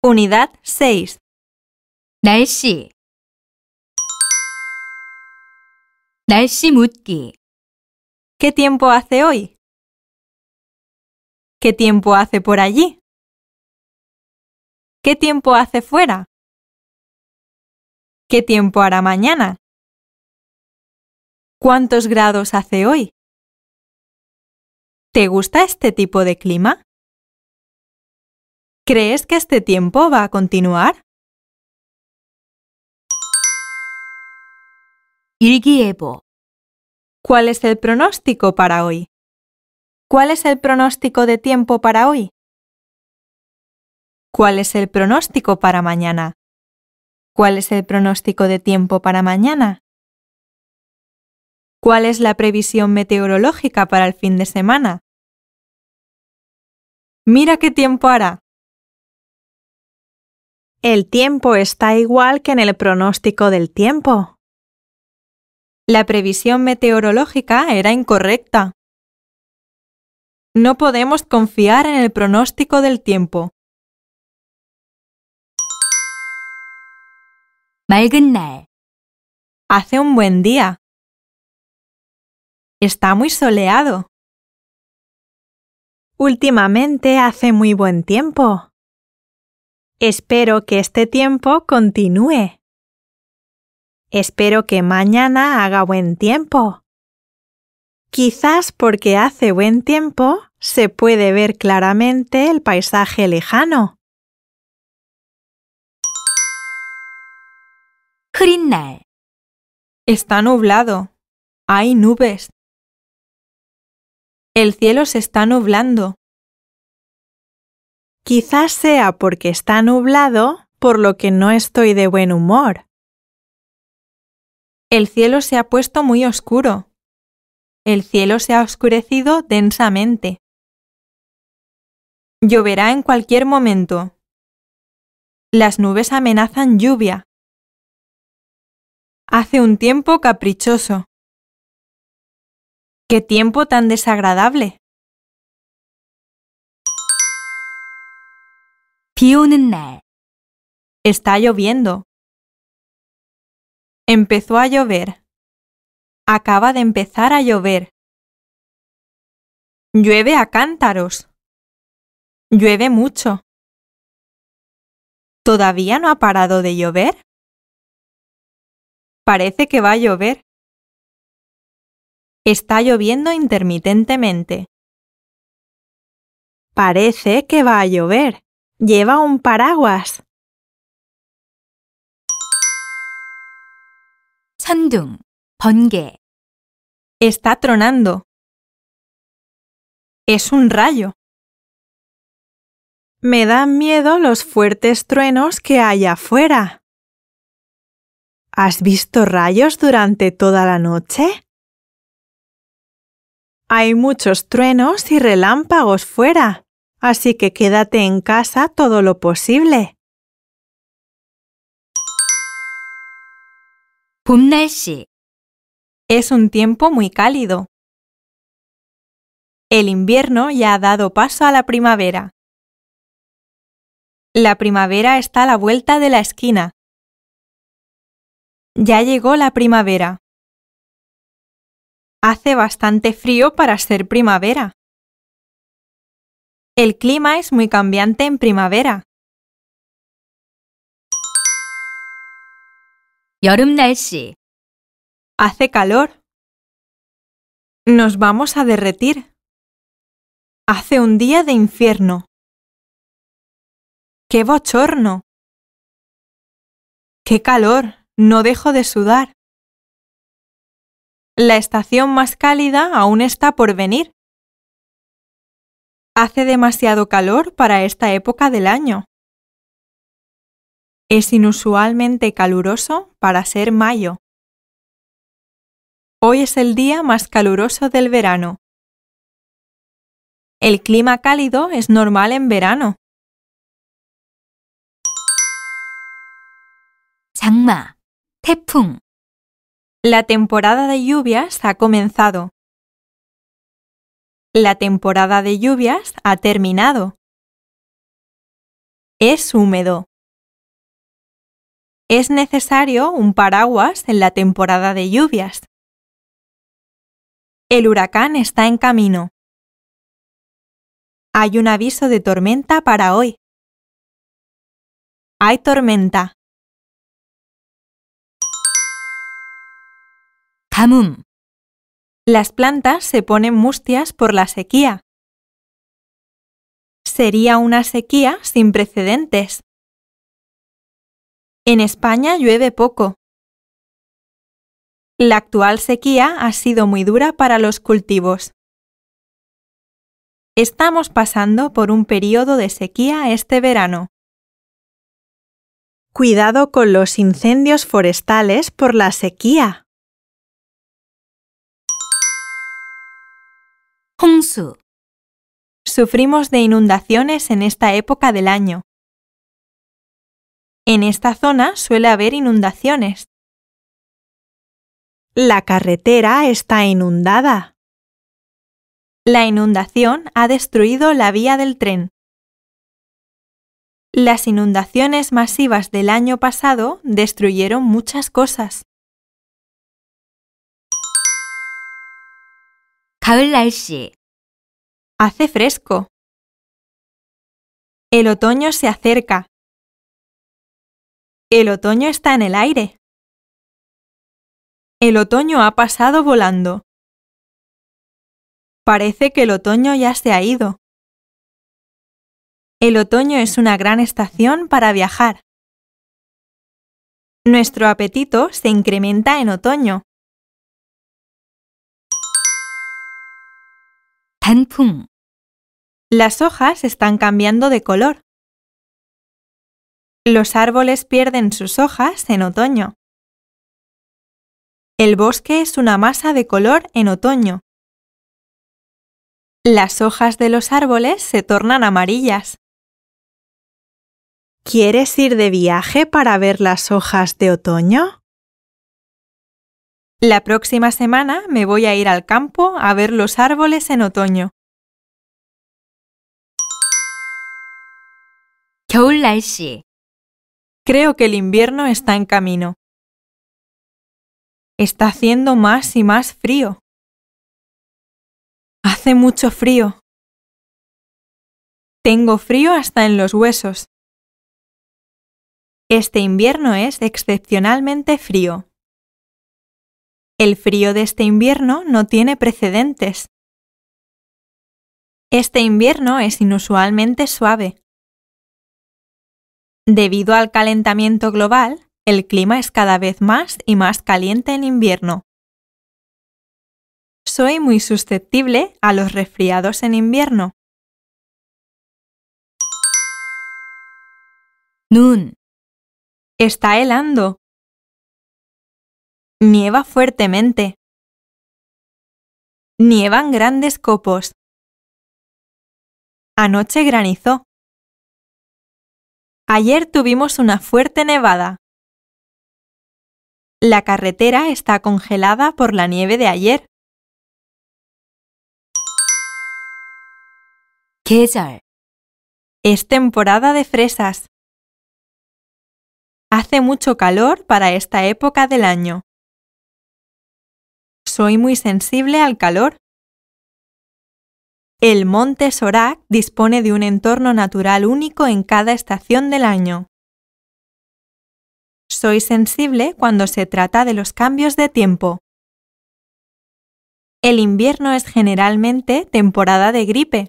Unidad 6. 날씨 날씨 ¿Qué tiempo hace hoy? ¿Qué tiempo hace por allí? ¿Qué tiempo hace fuera? ¿Qué tiempo hará mañana? ¿Cuántos grados hace hoy? ¿Te gusta este tipo de clima? ¿Crees que este tiempo va a continuar? ¿Cuál es el pronóstico para hoy? ¿Cuál es el pronóstico de tiempo para hoy? ¿Cuál es el pronóstico para mañana? ¿Cuál es el pronóstico de tiempo para mañana? ¿Cuál es la previsión meteorológica para el fin de semana? Mira qué tiempo hará. El tiempo está igual que en el pronóstico del tiempo. La previsión meteorológica era incorrecta. No podemos confiar en el pronóstico del tiempo. Hace un buen día. Está muy soleado. Últimamente hace muy buen tiempo. Espero que este tiempo continúe. Espero que mañana haga buen tiempo. Quizás porque hace buen tiempo se puede ver claramente el paisaje lejano. Está nublado. Hay nubes. El cielo se está nublando. Quizás sea porque está nublado, por lo que no estoy de buen humor. El cielo se ha puesto muy oscuro. El cielo se ha oscurecido densamente. Lloverá en cualquier momento. Las nubes amenazan lluvia. Hace un tiempo caprichoso. ¡Qué tiempo tan desagradable! Está lloviendo. Empezó a llover. Acaba de empezar a llover. Llueve a cántaros. Llueve mucho. ¿Todavía no ha parado de llover? Parece que va a llover. Está lloviendo intermitentemente. Parece que va a llover. Lleva un paraguas. Sondung, Está tronando. Es un rayo. Me dan miedo los fuertes truenos que hay afuera. ¿Has visto rayos durante toda la noche? Hay muchos truenos y relámpagos fuera así que quédate en casa todo lo posible. Es un tiempo muy cálido. El invierno ya ha dado paso a la primavera. La primavera está a la vuelta de la esquina. Ya llegó la primavera. Hace bastante frío para ser primavera. El clima es muy cambiante en primavera. Hace calor. Nos vamos a derretir. Hace un día de infierno. ¡Qué bochorno! ¡Qué calor! No dejo de sudar. La estación más cálida aún está por venir. Hace demasiado calor para esta época del año. Es inusualmente caluroso para ser mayo. Hoy es el día más caluroso del verano. El clima cálido es normal en verano. La temporada de lluvias ha comenzado. La temporada de lluvias ha terminado. Es húmedo. Es necesario un paraguas en la temporada de lluvias. El huracán está en camino. Hay un aviso de tormenta para hoy. Hay tormenta. Las plantas se ponen mustias por la sequía. Sería una sequía sin precedentes. En España llueve poco. La actual sequía ha sido muy dura para los cultivos. Estamos pasando por un periodo de sequía este verano. Cuidado con los incendios forestales por la sequía. Sufrimos de inundaciones en esta época del año. En esta zona suele haber inundaciones. La carretera está inundada. La inundación ha destruido la vía del tren. Las inundaciones masivas del año pasado destruyeron muchas cosas. Hace fresco. El otoño se acerca. El otoño está en el aire. El otoño ha pasado volando. Parece que el otoño ya se ha ido. El otoño es una gran estación para viajar. Nuestro apetito se incrementa en otoño. Las hojas están cambiando de color. Los árboles pierden sus hojas en otoño. El bosque es una masa de color en otoño. Las hojas de los árboles se tornan amarillas. ¿Quieres ir de viaje para ver las hojas de otoño? La próxima semana me voy a ir al campo a ver los árboles en otoño. Creo que el invierno está en camino. Está haciendo más y más frío. Hace mucho frío. Tengo frío hasta en los huesos. Este invierno es excepcionalmente frío. El frío de este invierno no tiene precedentes. Este invierno es inusualmente suave. Debido al calentamiento global, el clima es cada vez más y más caliente en invierno. Soy muy susceptible a los resfriados en invierno. Nun. Está helando. Nieva fuertemente. Nievan grandes copos. Anoche granizó. Ayer tuvimos una fuerte nevada. La carretera está congelada por la nieve de ayer. Es temporada de fresas. Hace mucho calor para esta época del año. Soy muy sensible al calor. El Monte Sorak dispone de un entorno natural único en cada estación del año. Soy sensible cuando se trata de los cambios de tiempo. El invierno es generalmente temporada de gripe,